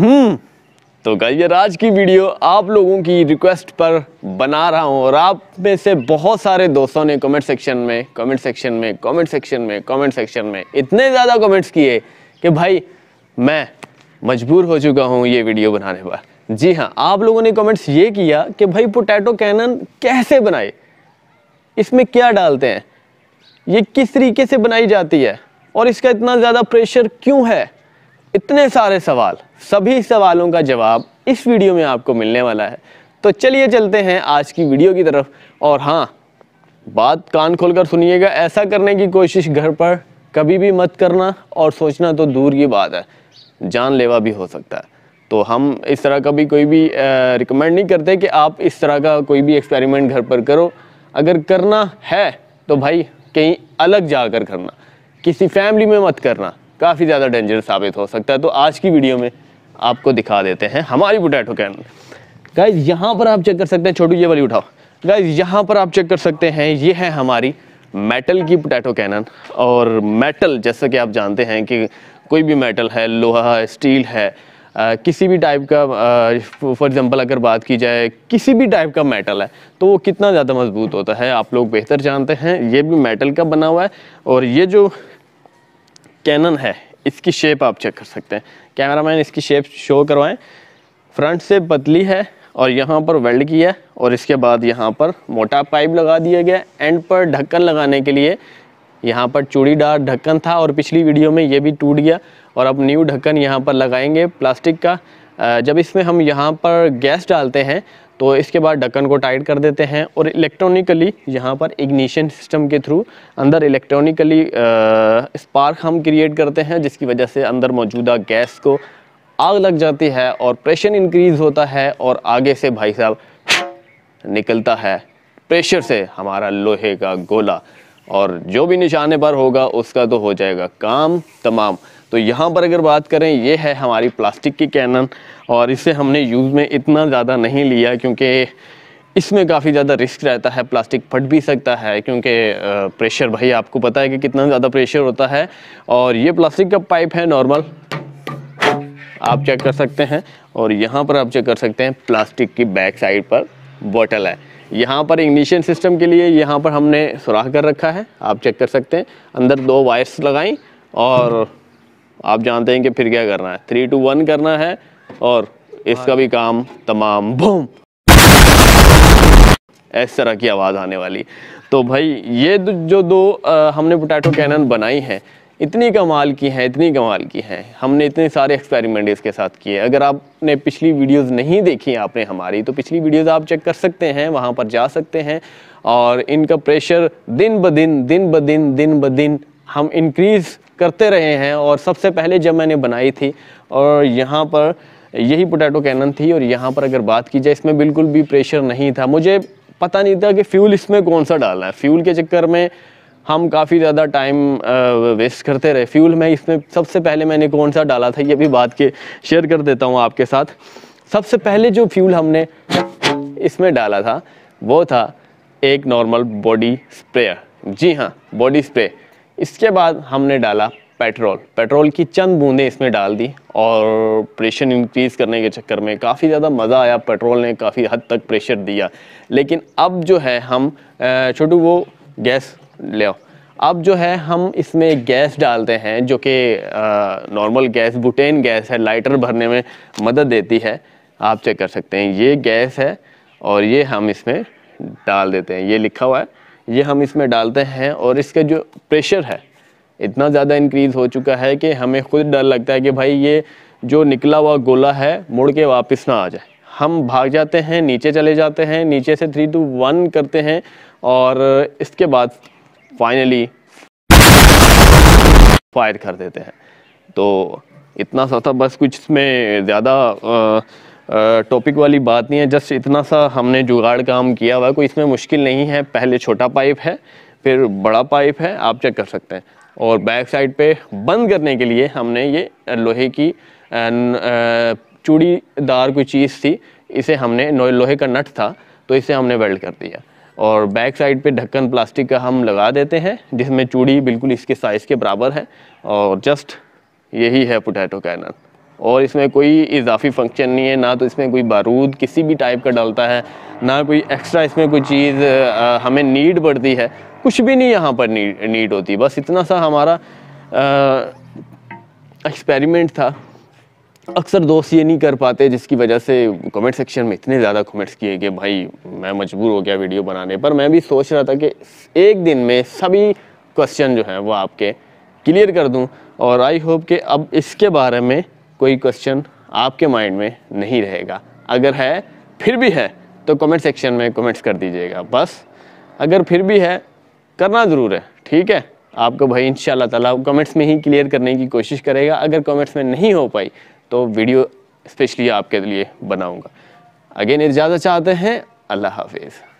हम्म तो गाइजर आज की वीडियो आप लोगों की रिक्वेस्ट पर बना रहा हूँ और आप में से बहुत सारे दोस्तों ने कमेंट सेक्शन में कमेंट सेक्शन में कमेंट सेक्शन में कमेंट सेक्शन में इतने ज़्यादा कमेंट्स किए कि भाई मैं मजबूर हो चुका हूँ ये वीडियो बनाने पर जी हाँ आप लोगों ने कमेंट्स ये किया कि भाई पोटैटो कैनन कैसे बनाए इसमें क्या डालते हैं ये किस तरीके से बनाई जाती है और इसका इतना ज़्यादा प्रेशर क्यों है इतने सारे सवाल सभी सवालों का जवाब इस वीडियो में आपको मिलने वाला है तो चलिए चलते हैं आज की वीडियो की तरफ और हाँ बात कान खोलकर सुनिएगा ऐसा करने की कोशिश घर पर कभी भी मत करना और सोचना तो दूर की बात है जानलेवा भी हो सकता है तो हम इस तरह का भी कोई भी रिकमेंड नहीं करते कि आप इस तरह का कोई भी एक्सपेरिमेंट घर पर करो अगर करना है तो भाई कहीं अलग जाकर करना किसी फैमिली में मत करना काफ़ी ज़्यादा डेंजरस साबित हो सकता है तो आज की वीडियो में आपको दिखा देते हैं हमारी पोटैटो कैन गाइज यहाँ पर आप चेक कर सकते हैं छोटू ये वाली उठाओ गाइज यहाँ पर आप चेक कर सकते हैं ये है हमारी मेटल की पोटैटो कैनन और मेटल जैसा कि आप जानते हैं कि कोई भी मेटल है लोहा है स्टील है आ, किसी भी टाइप का फॉर एग्ज़ाम्पल अगर बात की जाए किसी भी टाइप का मेटल है तो वो कितना ज़्यादा मजबूत होता है आप लोग बेहतर जानते हैं ये भी मेटल का बना हुआ है और ये जो कैनन है इसकी शेप आप चेक कर सकते हैं कैमरामैन इसकी शेप शो करवाएं फ्रंट से पतली है और यहाँ पर वेल्ड किया है और इसके बाद यहाँ पर मोटा पाइप लगा दिया गया एंड पर ढक्कन लगाने के लिए यहाँ पर चूड़ीदार ढक्कन था और पिछली वीडियो में ये भी टूट गया और अब न्यू ढक्कन यहाँ पर लगाएंगे प्लास्टिक का जब इसमें हम यहाँ पर गैस डालते हैं तो इसके बाद ढक्कन को टाइट कर देते हैं और इलेक्ट्रॉनिकली यहाँ पर इग्निशन सिस्टम के थ्रू अंदर इलेक्ट्रॉनिकली स्पार्क हम क्रिएट करते हैं जिसकी वजह से अंदर मौजूदा गैस को आग लग जाती है और प्रेशर इंक्रीज़ होता है और आगे से भाई साहब निकलता है प्रेशर से हमारा लोहे का गोला और जो भी निशाने पर होगा उसका तो हो जाएगा काम तमाम तो यहाँ पर अगर बात करें ये है हमारी प्लास्टिक की कैनन और इसे हमने यूज़ में इतना ज़्यादा नहीं लिया क्योंकि इसमें काफ़ी ज़्यादा रिस्क रहता है प्लास्टिक फट भी सकता है क्योंकि प्रेशर भाई आपको पता है कि कितना ज़्यादा प्रेशर होता है और ये प्लास्टिक का पाइप है नॉर्मल आप चेक कर सकते हैं और यहाँ पर आप चेक कर सकते हैं प्लास्टिक की बैक साइड पर बॉटल है यहाँ पर इग्निशन सिस्टम के लिए यहाँ पर हमने सुराख कर रखा है आप चेक कर सकते हैं अंदर दो वायर्स लगाई और आप जानते हैं कि फिर क्या करना है थ्री टू वन करना है और इसका भी काम तमाम बूम इस तरह की आवाज़ आने वाली तो भाई ये जो दो आ, हमने पोटैटो कैनन बनाई है इतनी कमाल की हैं इतनी कमाल की हैं हमने इतने सारे एक्सपेरिमेंट इसके साथ किए अगर आपने पिछली वीडियोस नहीं देखी आपने हमारी तो पिछली वीडियोस आप चेक कर सकते हैं वहाँ पर जा सकते हैं और इनका प्रेशर दिन ब दिन दिन ब दिन दिन ब दिन हम इंक्रीज़ करते रहे हैं और सबसे पहले जब मैंने बनाई थी और यहाँ पर यही पोटैटो कैनन थी और यहाँ पर अगर बात की जाए इसमें बिल्कुल भी प्रेशर नहीं था मुझे पता नहीं था कि फ्यूल इसमें कौन सा डालना है फ्यूल के चक्कर में हम काफ़ी ज़्यादा टाइम वेस्ट करते रहे फ्यूल में इसमें सबसे पहले मैंने कौन सा डाला था ये भी बात के शेयर कर देता हूँ आपके साथ सबसे पहले जो फ्यूल हमने इसमें डाला था वो था एक नॉर्मल बॉडी स्प्रेयर जी हाँ बॉडी स्प्रे इसके बाद हमने डाला पेट्रोल पेट्रोल की चंद बूंदें इसमें डाल दी और प्रेशर इंक्रीज़ करने के चक्कर में काफ़ी ज़्यादा मज़ा आया पेट्रोल ने काफ़ी हद तक प्रेशर दिया लेकिन अब जो है हम छोटू वो गैस ले अब जो है हम इसमें गैस डालते हैं जो कि नॉर्मल गैस बुटेन गैस है लाइटर भरने में मदद देती है आप चेक कर सकते हैं ये गैस है और ये हम इसमें डाल देते हैं ये लिखा हुआ है ये हम इसमें डालते हैं और इसका जो प्रेशर है इतना ज़्यादा इंक्रीज़ हो चुका है कि हमें खुद डर लगता है कि भाई ये जो निकला हुआ गोला है मुड़ के वापस ना आ जाए हम भाग जाते हैं नीचे चले जाते हैं नीचे से थ्री टू वन करते हैं और इसके बाद फाइनली फायर कर देते हैं तो इतना सा था बस कुछ इसमें ज़्यादा टॉपिक वाली बात नहीं है जस्ट इतना सा हमने जुगाड़ काम किया हुआ है कोई इसमें मुश्किल नहीं है पहले छोटा पाइप है फिर बड़ा पाइप है आप चेक कर सकते हैं और बैक साइड पे बंद करने के लिए हमने ये लोहे की चूड़ीदार कोई चीज़ थी इसे हमने लोहे का नट था तो इसे हमने वेल्ड कर दिया और बैक साइड पे ढक्कन प्लास्टिक का हम लगा देते हैं जिसमें चूड़ी बिल्कुल इसके साइज़ के बराबर है और जस्ट यही है पोटैटो कैनन और इसमें कोई इजाफी फंक्शन नहीं है ना तो इसमें कोई बारूद किसी भी टाइप का डालता है ना कोई एक्स्ट्रा इसमें कोई चीज़ हमें नीड पड़ती है कुछ भी नहीं यहाँ पर नीड नीड होती बस इतना सा हमारा एक्सपेरिमेंट था अक्सर दोस्त ये नहीं कर पाते जिसकी वजह से कमेंट सेक्शन में इतने ज़्यादा कमेंट्स किए कि भाई मैं मजबूर हो गया वीडियो बनाने पर मैं भी सोच रहा था कि एक दिन में सभी क्वेश्चन जो हैं वो आपके क्लियर कर दूं और आई होप कि अब इसके बारे में कोई क्वेश्चन आपके माइंड में नहीं रहेगा अगर है फिर भी है तो कमेंट सेक्शन में कमेंट्स कर दीजिएगा बस अगर फिर भी है करना ज़रूर है ठीक है आपको भाई इन ताला कमेंट्स में ही क्लियर करने की कोशिश करेगा अगर कमेंट्स में नहीं हो पाई तो वीडियो स्पेशली आपके लिए बनाऊँगा अगेन इजाज़त चाहते हैं अल्लाह हाफिज़